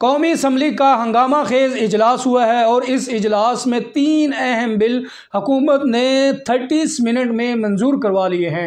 कौमी इसम्बली का हंगामा खेज इजलास हुआ है और इस इजलास में तीन अहम बिल हकूमत ने थर्टीस मिनट में मंजूर करवा लिए हैं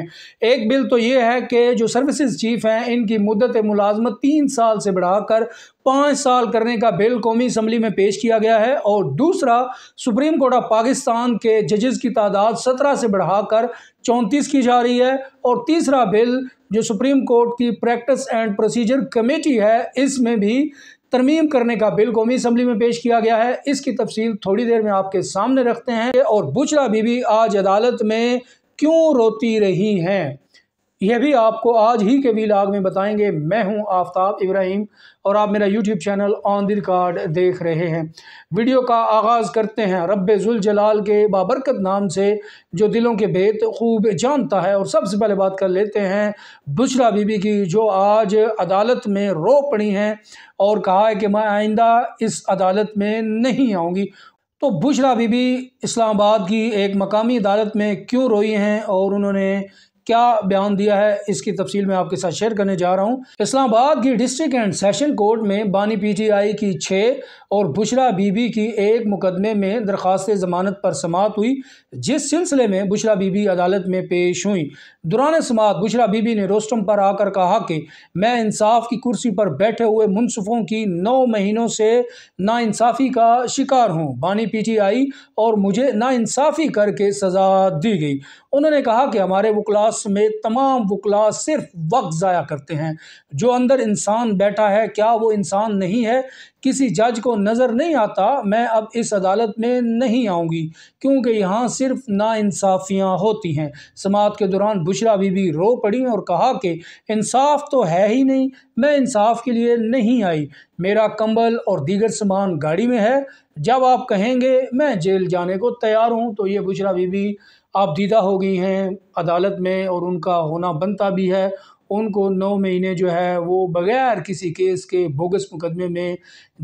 एक बिल तो ये है कि जो सर्विसज चीफ हैं इनकी मदत मुलाजमत तीन साल से बढ़ाकर पाँच साल करने का बिल कौमी इसम्बली में पेश किया गया है और दूसरा सुप्रीम कोर्ट ऑफ पाकिस्तान के जजेस की तादाद सत्रह से बढ़ाकर चौंतीस की जा रही है और तीसरा बिल जो सुप्रीम कोर्ट की प्रैक्टिस एंड प्रोसीजर कमेटी है इसमें भी तरमीम करने का बिल कौमी असम्बली में पेश किया गया है इसकी तफसील थोड़ी देर में आपके सामने रखते हैं और बुचरा बीबी आज अदालत में क्यों रोती रही हैं यह भी आपको आज ही के वीलाग में बताएंगे मैं हूं आफ्ताब इब्राहिम और आप मेरा यूट्यूब चैनल ऑन दिल कार्ड देख रहे हैं वीडियो का आगाज़ करते हैं रब जलाल के बाबरकत नाम से जो दिलों के बेत खूब जानता है और सबसे पहले बात कर लेते हैं बुशरा बीबी की जो आज अदालत में रो पड़ी हैं और कहा है कि मैं आइंदा इस अदालत में नहीं आऊँगी तो बुशरा बीबी इस्लामाबाद की एक मकामी अदालत में क्यों रोई हैं और उन्होंने क्या बयान दिया है इसकी तफसील मैं आपके साथ शेयर करने जा रहा हूँ इस्लामाबाद की डिस्ट्रिक्ट एंड सेशन कोर्ट में बानी पीटीआई की छः और बुशरा बीबी की एक मुकदमे में दरख्वास्त जमानत पर समात हुई जिस सिलसिले में बुशरा बीबी अदालत में पेश हुई दौरान समात बुशरा बीबी ने रोस्टम पर आकर कहा कि मैं इंसाफ की कुर्सी पर बैठे हुए मुनसफ़ों की नौ महीनों से नाानसाफ़ी का शिकार हूँ बानी आई और मुझे नाानसाफ़ी करके सज़ा दी गई उन्होंने कहा कि हमारे वकला समेत तमाम वकला सिर्फ वक्त ज़ाया करते हैं जो अंदर इंसान बैठा है क्या वो इंसान नहीं है किसी जज को नज़र नहीं आता मैं अब इस अदालत में नहीं आऊँगी क्योंकि यहाँ सिर्फ नाानसाफ़ियाँ होती हैं समात के दौरान बुशरा बीबी रो पड़ी और कहा कि इंसाफ तो है ही नहीं मैं इंसाफ के लिए नहीं आई मेरा कंबल और दीगर सामान गाड़ी में है जब आप कहेंगे मैं जेल जाने को तैयार हूँ तो ये बुशरा बीबी आपदीदा हो गई हैं अदालत में और उनका होना बनता भी है उनको नौ महीने जो है वो बग़ैर किसी केस के बोगस मुकदमे में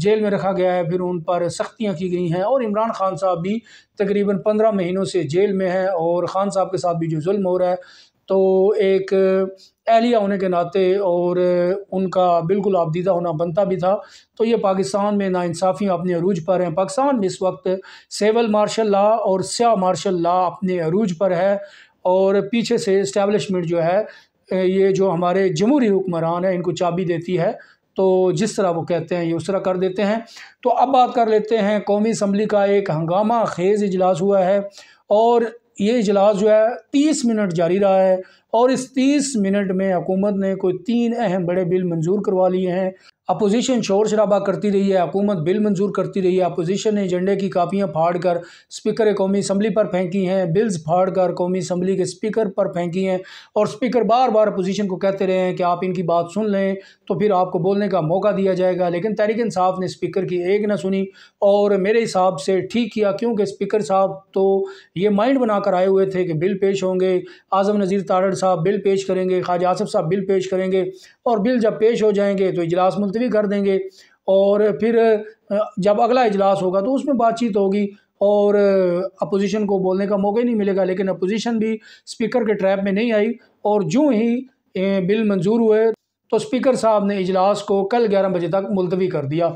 जेल में रखा गया है फिर उन पर सख्तियां की गई हैं और इमरान खान साहब भी तकरीबन पंद्रह महीनों से जेल में हैं और ख़ान साहब के साथ भी जो जुल्म हो रहा है तो एक अहलिया होने के नाते और उनका बिल्कुल आपदीदा होना बनता भी था तो ये पाकिस्तान में नाानसाफ़ियाँ अपने अरूज पर हैं पाकिस्तान में इस वक्त सेवल मार्शल ला और स्या मार्शल ला अपने अरूज पर है और पीछे से इस्टेबलिशमेंट जो है ये जो हमारे जमहूरी हुक्मरान हैं इनको चाबी देती है तो जिस तरह वो कहते हैं ये उस तरह कर देते हैं तो अब बात कर लेते हैं कौमी असम्बली का एक हंगामा खेज़ इजलास हुआ है और ये इजलास जो है तीस मिनट जारी रहा है और इस तीस मिनट में हुकूमत ने कोई तीन अहम बड़े बिल मंजूर करवा लिए हैं अपोजिशन शोर शराबा करती रही है हुकूमत बिल मंजूर करती रही है अपोजिशन ने एजेंडे की कापियाँ फाड़ कर स्पीकर कौमी असम्बली पर फेंकी हैं बिल्स फाड़ कर कौमी असम्बली के स्पीकर पर फेंकी हैं और स्पीकर बार बार अपोजिशन को कहते रहे हैं कि आप इनकी बात सुन लें तो फिर आपको बोलने का मौका दिया जाएगा लेकिन तहरीक साहब ने स्पीकर की एक ना सुनी और मेरे हिसाब से ठीक किया क्योंकि स्पीकर साहब तो ये माइंड बनाकर आए हुए थे कि बिल पेश होंगे आज़म नज़ीर तारड़ साहब बिल पेश करेंगे ख्वाजा आसफ़ साहब बिल पेश करेंगे और बिल जब पेश हो जाएंगे तो इजलास मुलतवी कर देंगे और फिर जब अगला इजलास होगा तो उसमें बातचीत होगी और अपोजिशन को बोलने का मौका ही नहीं मिलेगा लेकिन अपोजिशन भी स्पीकर के ट्रैप में नहीं आई और जो ही बिल मंजूर हुए तो स्पीकर साहब ने इजलास को कल ग्यारह बजे तक मुलतवी कर दिया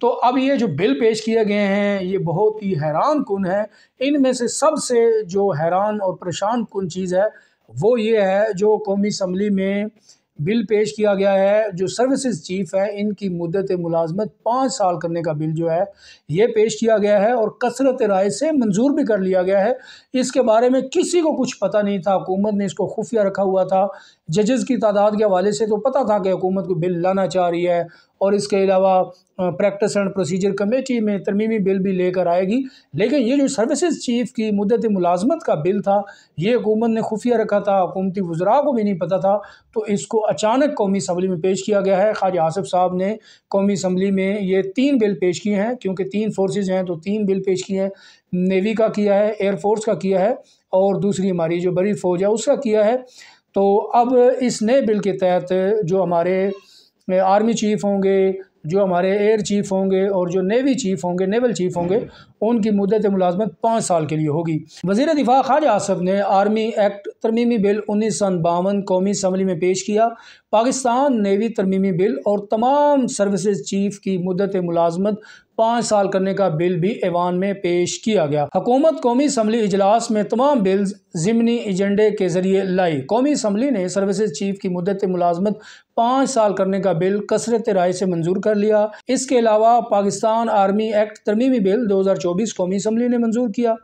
तो अब ये जो बिल पेश किए गए हैं ये बहुत ही हैरान कन है इनमें से सबसे जो हैरान और परेशान कन चीज़ है वो ये है जो कौमी असम्बली में बिल पेश किया गया है जो सर्विसेज चीफ़ हैं इनकी मुद्दत मुलाजमत पाँच साल करने का बिल जो है ये पेश किया गया है और कसरत राय से मंजूर भी कर लिया गया है इसके बारे में किसी को कुछ पता नहीं था हुकूमत ने इसको खुफिया रखा हुआ था जजेस की तादाद के हवाले से तो पता था कि हुकूमत को बिल लाना चाह रही है और इसके अलावा प्रैक्टिस एंड प्रोसीजर कमेटी में तरमीमी बिल भी लेकर आएगी लेकिन ये जो सर्विसेज चीफ़ की मुदत मुलाजमत का बिल था ये हुकूमत ने खुफिया रखा था हुकूमती वजरा को भी नहीं पता था तो इसको अचानक कौमी असम्बली में पेश किया गया है खाज आसिफ साहब ने कौमी असम्बली में ये तीन बिल पेश किए हैं क्योंकि तीन फोर्सेज हैं तो तीन बिल पेश किए हैं नेवी का किया है एयरफोर्स का किया है और दूसरी हमारी जो बड़ी फ़ौज है उसका किया है तो अब इस नए बिल के तहत जो हमारे आर्मी चीफ़ होंगे जो हमारे एयर चीफ़ होंगे और जो नेवी चीफ़ होंगे नेवल चीफ़ होंगे उनकी मदत मुलाजमत पाँच साल के लिए होगी वजीर दिफा खाज आसफ ने आर्मी एक्ट तरमीमी बिल उन्नीस सौ बावन कौमी असम्बली में पेश किया पाकिस्तान नेवी तरमीमी बिल और तमाम सर्विस चीफ की मदत मुलाजमत पाँच साल करने का बिल भी ऐवान में पेश किया गया हकूमत कौमी असम्बली इजलास में तमाम बिल ज़मनी एजेंडे के जरिए लाई कौमी असम्बली ने सर्विस चीफ की मदत मुलाजमत पाँच साल करने का बिल कसरत राय से मंजूर कर लिया इसके अलावा पाकिस्तान आर्मी एक्ट तरमीमी बिल दो हज़ार चौबीस कौमी असम्बली ने मंजूर किया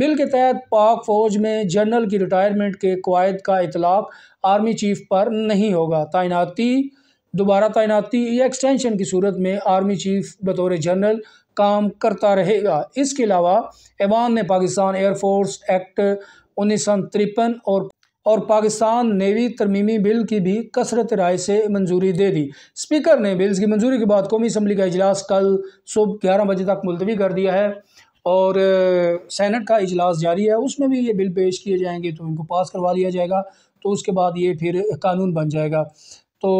बिल के तहत पाक फ़ौज में जनरल की रिटायरमेंट के कवायद का इतलाक़ आर्मी चीफ पर नहीं होगा तैनाती दोबारा तैनाती या एक्सटेंशन की सूरत में आर्मी चीफ बतौर जनरल काम करता रहेगा इसके अलावा ऐवान ने पाकिस्तान एयरफोर्स एक्ट उन्नीस सौ तिरपन और और पाकिस्तान नेवी तरमीमी बिल की भी कसरत राय से मंजूरी दे दी स्पीकर ने बिल्स की मंजूरी के बाद कौमी असम्बली का अजलास कल सुबह ग्यारह बजे तक मुलतवी कर दिया है और सैनट का अजलास जारी है उसमें भी ये बिल पेश किए जाएंगे तो उनको पास करवा लिया जाएगा तो उसके बाद ये फिर कानून बन जाएगा तो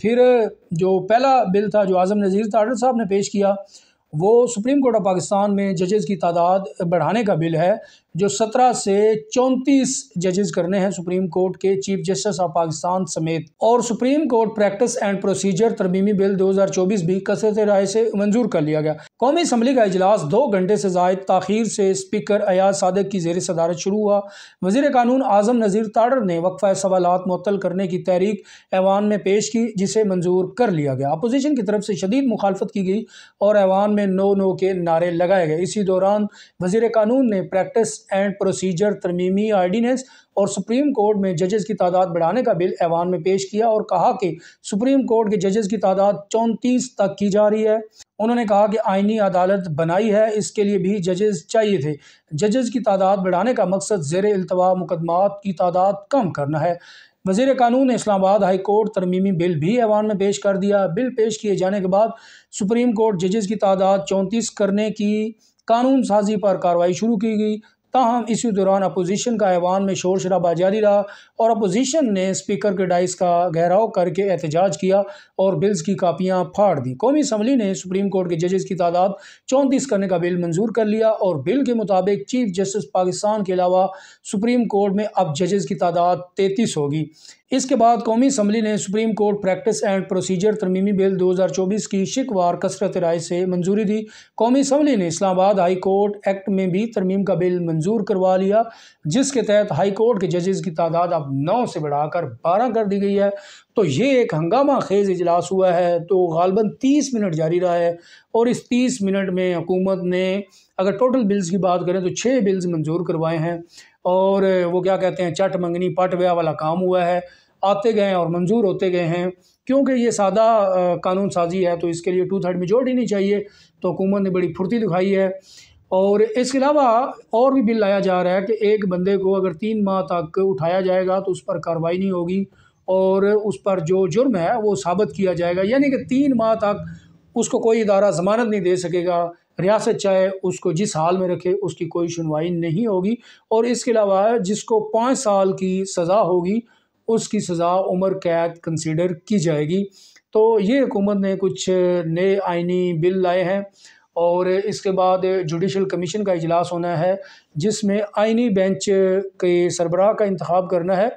फिर जो पहला बिल था जो आज़म नज़ीर ताडर साहब ने पेश किया वो सुप्रीम कोर्ट ऑफ पाकिस्तान में जजेस की तादाद बढ़ाने का बिल है जो सत्रह से चौंतीस जजेस करने हैं सुप्रीम कोर्ट के चीफ जस्टिस ऑफ पाकिस्तान समेत और Supreme Court practice and procedure तरमीमी बिल 2024 भी कसरत राय से मंजूर कर लिया गया कौमी असम्बली का अजलास दो घंटे से जायद तखिर से स्पीकर अयाज सादक की जेर सदारत शुरू हुआ वजीर कानून आजम नज़ीर ताडर ने वक्फ़ा सवाल मअल करने की तहरीक ऐवान में पेश की जिसे मंजूर कर लिया गया अपोजिशन की तरफ से शदीद मुखालफत की गई और ऐवान में नो नो के नारे लगाए गए इसी दौरान वजीर कानून ने प्रैक्टिस एंड प्रोसीजर तरमीमी आर्डीनेंस और सुप्रीम कोर्ट में जजेस की तादाद बढ़ाने का बिल ऐवान में पेश किया और कहा कि सुप्रीम कोर्ट के जजेस की तादाद चौंतीस तक की जा रही है उन्होंने कहा कि आइनी अदालत बनाई है इसके लिए भी जजेस चाहिए थे जजेस की तादाद बढ़ाने का मकसद जेर अल्तवा मुकदमात की तादाद कम करना है वजीर कानून ने इस्लामाबाद हाई कोर्ट तरमीमी बिल भी ऐवान में पेश कर दिया बिल पेश किए जाने के बाद सुप्रीम कोर्ट जजेस की तादाद चौंतीस करने की कानून साजी पर कार्रवाई शुरू की गई ताहम इसी दौरान अपोजिशन का ऐवान में शोर शराबा जारी रहा और अपोजिशन ने स्पीकर के डाइस का गहराव करके एहतजाज किया और बिल्स की कापियाँ फाड़ दी कौमी असम्बली ने सुप्रीम कोर्ट के जजेस की तादाद चौंतीस करने का बिल मंजूर कर लिया और बिल के मुताबिक चीफ जस्टिस पाकिस्तान के अलावा सुप्रीम कोर्ट में अब जजेस की तादाद तैतीस होगी इसके बाद कौमी असम्बली ने Supreme Court practice and procedure तरमीमी बिल 2024 की शिकवार कसरत राय से मंजूरी दी कौमी असम्बली ने इस्लामाबाद हाई कोर्ट एक्ट में भी तरमीम का बिल मंजूर करवा लिया जिसके तहत हाई कोर्ट के जजेज़ की तादाद अब नौ से बढ़ाकर बारह कर दी गई है तो ये एक हंगामा खेज़ इजलास हुआ है तो गालबा तीस मिनट जारी रहा है और इस तीस मिनट में हुकूमत ने अगर टोटल बिल्स की बात करें तो छः बिल्स मंजूर करवाए हैं और वो क्या कहते हैं चट मंगनी पट ब्याह वाला काम हुआ है आते गए हैं और मंजूर होते गए हैं क्योंकि ये सादा कानून साजी है तो इसके लिए टू थर्ड मेजोरिटी नहीं चाहिए तो हुकूमत ने बड़ी फुर्ती दिखाई है और इसके अलावा और भी बिल लाया जा रहा है कि एक बंदे को अगर तीन माह तक उठाया जाएगा तो उस पर कार्रवाई नहीं होगी और उस पर जो जुर्म है वो साबित किया जाएगा यानी कि तीन माह तक उसको कोई इदारा ज़मानत नहीं दे सकेगा रियासत चाहे उसको जिस हाल में रखे उसकी कोई सुनवाई नहीं होगी और इसके अलावा जिसको पाँच साल की सज़ा होगी उसकी सज़ा उम्र कैद कंसिडर की जाएगी तो ये हुकूमत ने कुछ नए आइनी बिल लाए हैं और इसके बाद जुडिशल कमीशन का इजलास होना है जिसमें आइनी बेंच के सरबराह का इंतखब करना है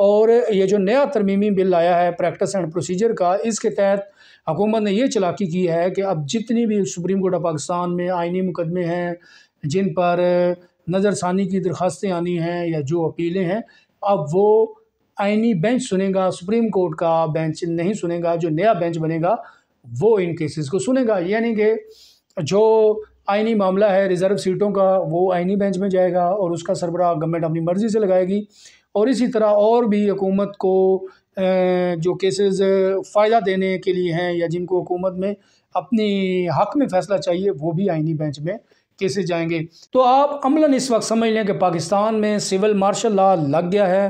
और ये जो नया तरमीमी बिल आया है प्रैक्टिस एंड प्रोसीजर का इसके तहत हुकूमत ने ये चलाकी की है कि अब जितनी भी सुप्रीम कोर्ट ऑफ पाकिस्तान में आइनी मुकदमे हैं जिन पर नज़रसानी की दरख्वास्तें आनी हैं या जो अपीलें हैं अब वो आइनी बेंच सुनेगा सुप्रीम कोर्ट का बेंच नहीं सुनेगा जो नया बेंच बनेगा वो इन केसेस को सुनेगा यानी कि जो आइनी मामला है रिज़र्व सीटों का वो आइनी बेंच में जाएगा और उसका सरबरा गवर्नमेंट अपनी मर्ज़ी से लगाएगी और इसी तरह और भी हुकूमत को जो केसेस फ़ायदा देने के लिए हैं या जिनको हुकूमत में अपनी हक़ में फ़ैसला चाहिए वो भी आइनी बेंच में केसेस जाएंगे तो आप अमला इस वक्त समझ लें कि पाकिस्तान में सिविल मार्शल लॉ लग गया है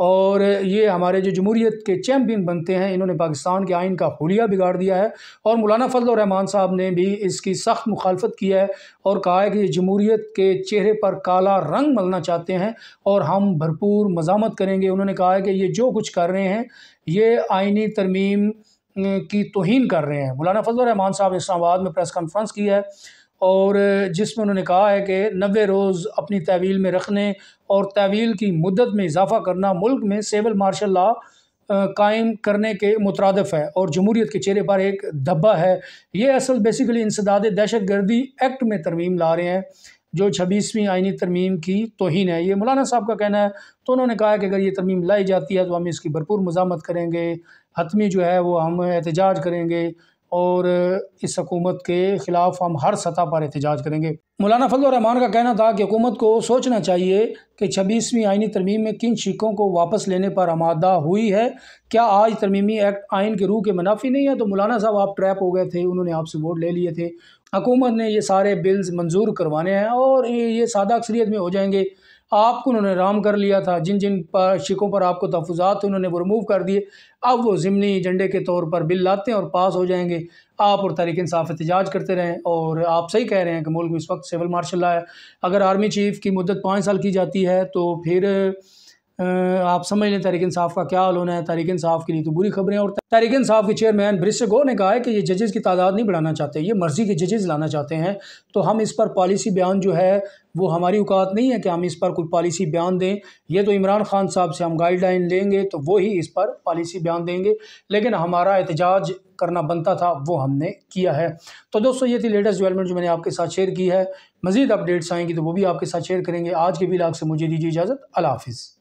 और ये हमारे जो जमहूरीत के चैम्पियन बनते हैं इन्होंने पाकिस्तान के आइन का होलिया बिगाड़ दिया है और मौलाना फजल रहमान साहब ने भी इसकी सख्त मुखालफत की है और कहा है कि ये जमहूरीत के चेहरे पर काला रंग मलना चाहते हैं और हम भरपूर मजामत करेंगे उन्होंने कहा है कि ये जो कुछ कर रहे हैं ये आइनी तरमीम की तोहन कर रहे हैं मौलाना फजल रहमान साहब इस्लामाबाद में प्रेस कॉन्फ्रेंस की है और जिसमें उन्होंने कहा है कि नबे रोज़ अपनी तहवील में रखने और तहवील की मदत में इजाफ़ा करना मुल्क में सिविल मार्शल ला कायम करने के मुतरदफ़ है और जमहूरीत के चेहरे पर एक धब्बा है ये असल बेसिकली इंसदाद दहशत गर्दी एक्ट में तरमीम ला रहे हैं जो छब्बीसवीं आइनी तरमीम की तोहन है ये मौलाना साहब का कहना है तो उन्होंने कहा है कि अगर ये तरमीम लाई जाती है तो हम इसकी भरपूर मजामत करेंगे हतमी जो है वो हम एहतजाज करेंगे और इस हकूमत के ख़िलाफ़ हम हर सतह पर एहतजाज करेंगे मौलाना फजलरहमान का कहना था कि हुकूमत को सोचना चाहिए कि छब्बीसवीं आइनी तरमीम में किन शिकों को वापस लेने पर आमादा हुई है क्या आज तरमीमी एक्ट आइन के रूह के मुनाफी नहीं है तो मौलाना साहब आप ट्रैप हो गए थे उन्होंने आपसे वोट ले लिए थे हकूमत ने ये सारे बिल्स मंजूर करवाने हैं और ये सादा अक्सरीत में हो जाएंगे आपको उन्होंने राम कर लिया था जिन जिन पर शिकों पर आपको तहफ़ात उन्होंने वो रिमूव कर दिए अब वो ज़मनी एजेंडे के तौर पर बिल लाते हैं और पास हो जाएंगे आप और तहरीक इंसाफ एहतजाज करते रहें और आप सही कह रहे हैं कि मुल्क में इस वक्त सिविल मार्शल है अगर आर्मी चीफ़ की मदत पाँच साल की जाती है तो फिर आप समझ लें तहरीक इंसाफ का क्या हाल होना है तहरीक इंसाफ के लिए तो बुरी खबरें और तहरीक इंसाफ के चेयरमैन ब्रिश गो ने कहा है कि ये जजेज़ की तादाद नहीं बढ़ाना चाहते ये मर्ज़ी के जजेज़ लाना चाहते हैं तो हम इस पर पॉलिसी बयान जो है वो हमारी औकात नहीं है कि हम इस पर कोई पॉलिसी बयान दें ये तो इमरान खान साहब से हम गाइडलाइन लेंगे तो वही इस पर पॉलिसी बयान देंगे लेकिन हमारा एहतजाज करना बनता था वो हमने किया है तो दोस्तों ये थी लेटेस्ट डेवलपमेंट जो मैंने आपके साथ शेयर की है मज़ीद अपडेट्स आएंगी तो वो भी आपके साथ शेयर करेंगे आज के भी लाख से मुझे दीजिए इजाज़त अला हाफिज़